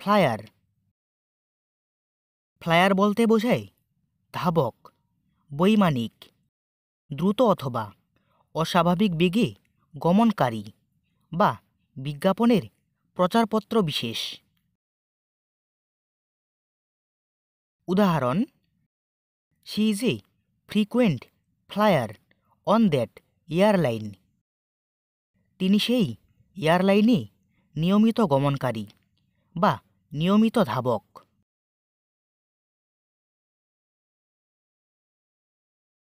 flyer flyer বলতে বোঝায় ধাবক বৈমানিক দ্রুত অথবা অস্বাভাবিক বেগে গমনকারী বা বিজ্ঞাপনের প্রচারপত্র বিশেষ উদাহরণ she is a frequent flyer on that airline তিনি সেই এয়ারলাইনে নিয়মিত গমনকারী বা নিয়মিত ধাবক